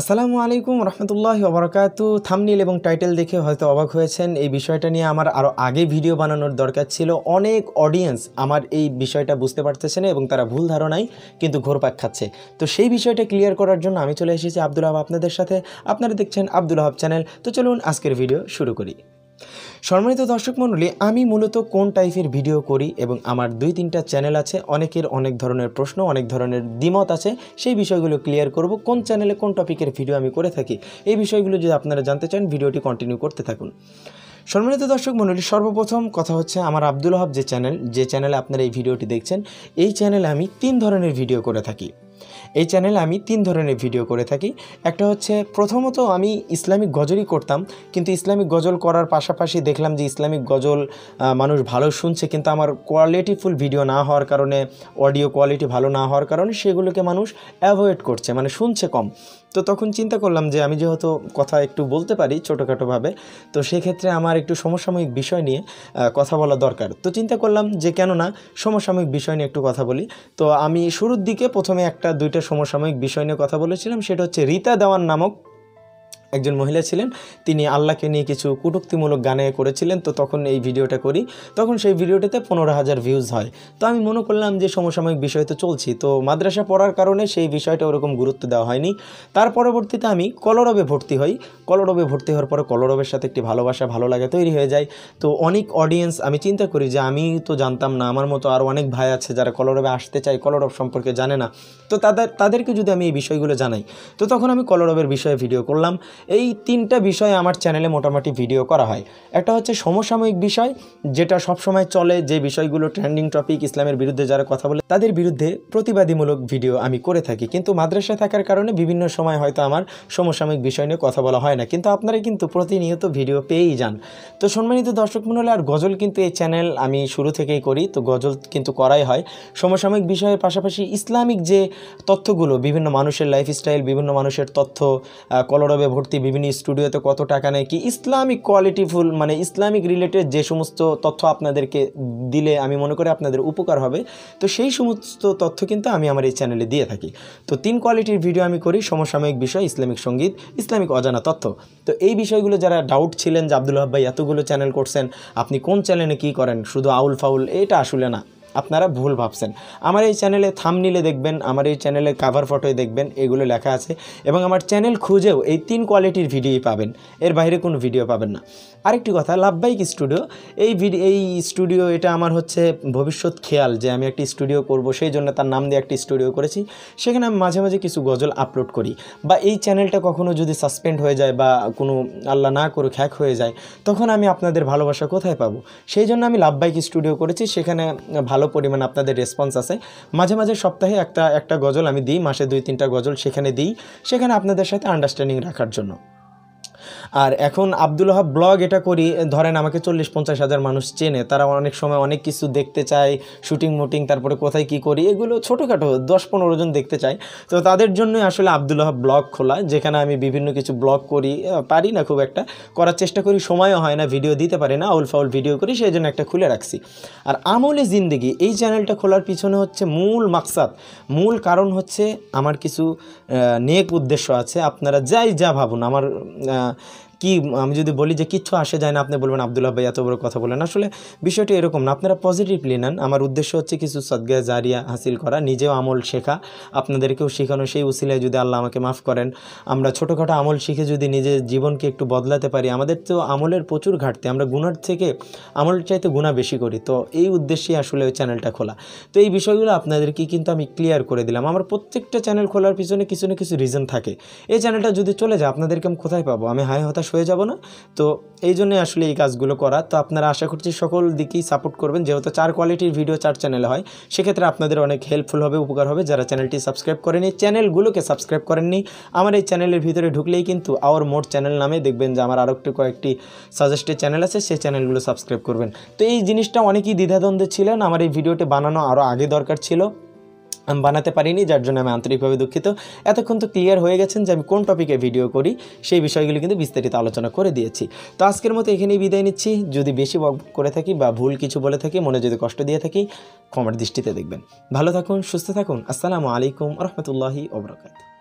আসসালামু আলাইকুম রহমতুল্লাহ ওবরাকাত থামনিল এবং টাইটেল দেখে হয়তো অবাক হয়েছেন এই বিষয়টা নিয়ে আমার আরও আগে ভিডিও বানানোর দরকার ছিল অনেক অডিয়েন্স আমার এই বিষয়টা বুঝতে পারতেছে না এবং তারা ভুল ধারণায় কিন্তু ঘোরপাক খাচ্ছে তো সেই বিষয়টা ক্লিয়ার করার জন্য আমি চলে এসেছি আব্দুল আহাব আপনাদের সাথে আপনারা দেখছেন আব্দুল আহাব চ্যানেল তো চলুন আজকের ভিডিও শুরু করি সম্মানিত দর্শক মণ্ডলী আমি মূলত কোন টাইপের ভিডিও করি এবং আমার দুই তিনটা চ্যানেল আছে অনেকের অনেক ধরনের প্রশ্ন অনেক ধরনের দ্বিমত আছে সেই বিষয়গুলো ক্লিয়ার করব কোন চ্যানেলে কোন টপিকের ভিডিও আমি করে থাকি এই বিষয়গুলো যদি আপনারা জানতে চান ভিডিওটি কন্টিনিউ করতে থাকুন সম্মানিত দর্শক মণ্ডলী সর্বপ্রথম কথা হচ্ছে আমার আব্দুল হব যে চ্যানেল যে চ্যানেলে আপনারা এই ভিডিওটি দেখছেন এই চ্যানেলে আমি তিন ধরনের ভিডিও করে থাকি এই চ্যানেলে আমি তিন ধরনের ভিডিও করে থাকি একটা হচ্ছে প্রথমত আমি ইসলামিক গজলই করতাম কিন্তু ইসলামিক গজল করার পাশাপাশি দেখলাম যে ইসলামিক গজল মানুষ ভালো শুনছে কিন্তু আমার কোয়ালিটিফুল ভিডিও না হওয়ার কারণে অডিও কোয়ালিটি ভালো না হওয়ার কারণে সেগুলোকে মানুষ অ্যাভয়েড করছে মানে শুনছে কম তো তখন চিন্তা করলাম যে আমি যেহেতু কথা একটু বলতে পারি ছোটোখাটোভাবে তো সেক্ষেত্রে আমার একটু সমসাময়িক বিষয় নিয়ে কথা বলা দরকার তো চিন্তা করলাম যে কেননা সমসাময়িক বিষয় নিয়ে একটু কথা বলি তো আমি শুরুর দিকে প্রথমে একটা দুইটা একটা সমসাময়িক বিষয় নিয়ে কথা বলেছিলাম সেটা হচ্ছে রীতা দেওয়ান নামক একজন মহিলা ছিলেন তিনি আল্লাহকে নিয়ে কিছু কটুক্তিমূলক গানে করেছিলেন তো তখন এই ভিডিওটা করি তখন সেই ভিডিওটাতে পনেরো হাজার ভিউজ হয় তো আমি মনে করলাম যে সমসাময়িক বিষয় তো চলছি তো মাদ্রাসা পড়ার কারণে সেই বিষয়টা ওরকম গুরুত্ব দেওয়া হয়নি তার পরবর্তীতে আমি কলরবে ভর্তি হই কলরবে ভর্তি হওয়ার পরে কলরবের সাথে একটি ভালোবাসা ভালো লাগা তৈরি হয়ে যায় তো অনেক অডিয়েন্স আমি চিন্তা করি যে আমি তো জানতাম না আমার মতো আরও অনেক ভাই আছে যারা কলরবে আসতে চায় কলরব সম্পর্কে জানে না তো তাদের তাদেরকে যদি আমি এই বিষয়গুলো জানাই তো তখন আমি কলরবের বিষয়ে ভিডিও করলাম এই তিনটা বিষয়ে আমার চ্যানেলে মোটামুটি ভিডিও করা হয় একটা হচ্ছে সমসাময়িক বিষয় যেটা সবসময় চলে যে বিষয়গুলো ট্রেন্ডিং টপিক ইসলামের বিরুদ্ধে যারা কথা বলে তাদের বিরুদ্ধে প্রতিবাদীমূলক ভিডিও আমি করে থাকি কিন্তু মাদ্রাসায় থাকার কারণে বিভিন্ন সময় হয়তো আমার সমসাময়িক বিষয় নিয়ে কথা বলা হয় না কিন্তু আপনারা কিন্তু প্রতিনিয়ত ভিডিও পেয়েই যান তো সম্মানিত দর্শক হলে আর গজল কিন্তু এই চ্যানেল আমি শুরু থেকেই করি তো গজল কিন্তু করাই হয় সমসাময়িক বিষয়ের পাশাপাশি ইসলামিক যে তথ্যগুলো বিভিন্ন মানুষের লাইফস্টাইল বিভিন্ন মানুষের তথ্য কলরবে ভর্তি ভর্তি বিভিন্ন স্টুডিওতে কত টাকা নেয় কি ইসলামিক কোয়ালিটিফুল মানে ইসলামিক রিলেটেড যে সমস্ত তথ্য আপনাদেরকে দিলে আমি মনে করি আপনাদের উপকার হবে তো সেই সমস্ত তথ্য কিন্তু আমি আমার এই চ্যানেলে দিয়ে থাকি তো তিন কোয়ালিটির ভিডিও আমি করি সমসাময়িক বিষয় ইসলামিক সঙ্গীত ইসলামিক অজানা তথ্য তো এই বিষয়গুলো যারা ডাউট ছিলেন যে আবদুল্লাহ ভাই এতগুলো চ্যানেল করছেন আপনি কোন চ্যানেলে কি করেন শুধু আউল ফাউল এটা আসলে না আপনারা ভুল ভাবছেন আমার এই চ্যানেলে থামনিলে দেখবেন আমার এই চ্যানেলে কাভার ফটোয় দেখবেন এগুলো লেখা আছে এবং আমার চ্যানেল খুঁজেও এই তিন কোয়ালিটির ভিডিওই পাবেন এর বাইরে কোনো ভিডিও পাবেন না আরেকটি কথা বাইক স্টুডিও এই ভিডিও এই স্টুডিও এটা আমার হচ্ছে ভবিষ্যৎ খেয়াল যে আমি একটি স্টুডিও করব সেই জন্য তার নাম দিয়ে একটি স্টুডিও করেছি সেখানে আমি মাঝে মাঝে কিছু গজল আপলোড করি বা এই চ্যানেলটা কখনো যদি সাসপেন্ড হয়ে যায় বা কোনো আল্লাহ না করে খ্যাক হয়ে যায় তখন আমি আপনাদের ভালোবাসা কোথায় পাবো সেই জন্য আমি বাইক স্টুডিও করেছি সেখানে ভালো ভালো পরিমাণ আপনাদের রেসপন্স আছে মাঝে মাঝে সপ্তাহে একটা একটা গজল আমি দিই মাসে দুই তিনটা গজল সেখানে দিই সেখানে আপনাদের সাথে আন্ডারস্ট্যান্ডিং রাখার জন্য আর এখন আব্দুল হাব ব্লগ এটা করি ধরেন আমাকে চল্লিশ পঞ্চাশ হাজার মানুষ চেনে তারা অনেক সময় অনেক কিছু দেখতে চায় শুটিং মুটিং তারপরে কোথায় কি করি এগুলো ছোটোখাটো দশ পনেরো জন দেখতে চায় তো তাদের জন্যই আসলে আব্দুল হাব ব্লগ খোলা যেখানে আমি বিভিন্ন কিছু ব্লগ করি পারি না খুব একটা করার চেষ্টা করি সময়ও হয় না ভিডিও দিতে পারি না আউল ফাউল ভিডিও করি সেই জন্য একটা খুলে রাখছি আর আমলে জিন্দিগি এই চ্যানেলটা খোলার পিছনে হচ্ছে মূল মাকসাদ মূল কারণ হচ্ছে আমার কিছু নেক উদ্দেশ্য আছে আপনারা যাই যা ভাবুন আমার কি আমি যদি বলি যে কিচ্ছু আসে যায় না আপনি বলবেন আবদুল্লাহ ভাই এত বড় কথা বলেন আসলে বিষয়টি এরকম না আপনারা পজিটিভলি নেন আমার উদ্দেশ্য হচ্ছে কিছু সদ্গা জারিয়া হাসিল করা নিজেও আমল শেখা আপনাদেরকেও শেখানো সেই উসিলায় যদি আল্লাহ আমাকে মাফ করেন আমরা ছোটোখাটো আমল শিখে যদি নিজের জীবনকে একটু বদলাতে পারি আমাদের তো আমলের প্রচুর ঘাটতি আমরা গুণার থেকে আমল চাইতে গুণা বেশি করি তো এই উদ্দেশ্যে আসলে ওই চ্যানেলটা খোলা তো এই বিষয়গুলো আপনাদেরকে কিন্তু আমি ক্লিয়ার করে দিলাম আমার প্রত্যেকটা চ্যানেল খোলার পিছনে কিছু না কিছু রিজন থাকে এই চ্যানেলটা যদি চলে যায় আপনাদেরকে আমি কোথায় পাবো আমি হায় হতাশ হয়ে যাব না তো এই জন্যে আসলে এই কাজগুলো করা তো আপনারা আশা করছি সকল দিকেই সাপোর্ট করবেন যেহেতু চার কোয়ালিটির ভিডিও চার চ্যানেলে হয় সেক্ষেত্রে আপনাদের অনেক হেল্পফুল হবে উপকার হবে যারা চ্যানেলটি সাবস্ক্রাইব করেনি চ্যানেলগুলোকে সাবস্ক্রাইব করেননি আমার এই চ্যানেলের ভিতরে ঢুকলেই কিন্তু আওয়ার মোট চ্যানেল নামে দেখবেন যে আমার একটু কয়েকটি সাজেস্টেড চ্যানেল আছে সেই চ্যানেলগুলো সাবস্ক্রাইব করবেন তো এই জিনিসটা অনেকেই দ্বিধাদ্বন্দ্বে ছিলেন আমার এই ভিডিওটি বানানো আরও আগে দরকার ছিল আমি বানাতে পারিনি যার জন্য আমি আন্তরিকভাবে দুঃখিত এতক্ষণ তো ক্লিয়ার হয়ে গেছেন যে আমি কোন টপিকে ভিডিও করি সেই বিষয়গুলি কিন্তু বিস্তারিত আলোচনা করে দিয়েছি তো আজকের মতো এখানেই বিদায় নিচ্ছি যদি বেশি বক করে থাকি বা ভুল কিছু বলে থাকি মনে যদি কষ্ট দিয়ে থাকি ক্ষমার দৃষ্টিতে দেখবেন ভালো থাকুন সুস্থ থাকুন আসসালামু আলাইকুম রহমতুল্লাহি ওবরাকাতু